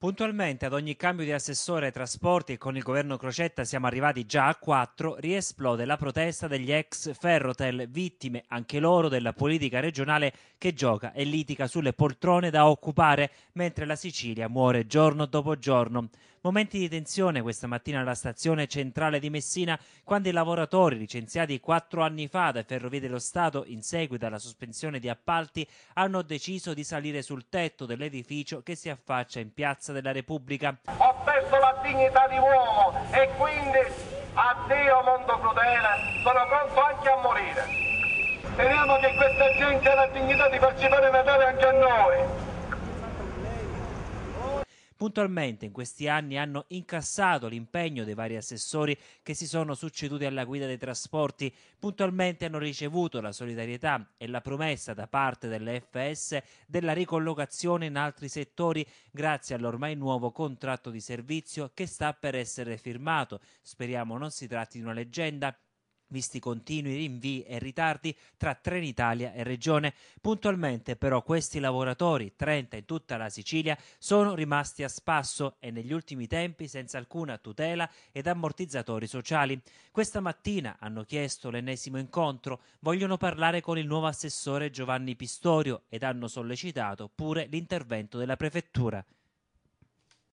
Puntualmente ad ogni cambio di assessore ai trasporti e con il governo Crocetta siamo arrivati già a quattro, riesplode la protesta degli ex Ferrotel, vittime anche loro della politica regionale che gioca e litiga sulle poltrone da occupare mentre la Sicilia muore giorno dopo giorno. Momenti di tensione questa mattina alla stazione centrale di Messina, quando i lavoratori licenziati quattro anni fa da Ferrovie dello Stato in seguito alla sospensione di appalti hanno deciso di salire sul tetto dell'edificio che si affaccia in Piazza della Repubblica. Ho perso la dignità di uomo e quindi addio mondo crudele, sono pronto anche a morire. Speriamo che questa gente ha la dignità di farci fare Natale anche a noi puntualmente in questi anni hanno incassato l'impegno dei vari assessori che si sono succeduti alla guida dei trasporti, puntualmente hanno ricevuto la solidarietà e la promessa da parte dell'FS della ricollocazione in altri settori grazie all'ormai nuovo contratto di servizio che sta per essere firmato. Speriamo non si tratti di una leggenda visti continui rinvii e ritardi tra Trenitalia e Regione. Puntualmente però questi lavoratori, 30 in tutta la Sicilia, sono rimasti a spasso e negli ultimi tempi senza alcuna tutela ed ammortizzatori sociali. Questa mattina hanno chiesto l'ennesimo incontro, vogliono parlare con il nuovo assessore Giovanni Pistorio ed hanno sollecitato pure l'intervento della prefettura.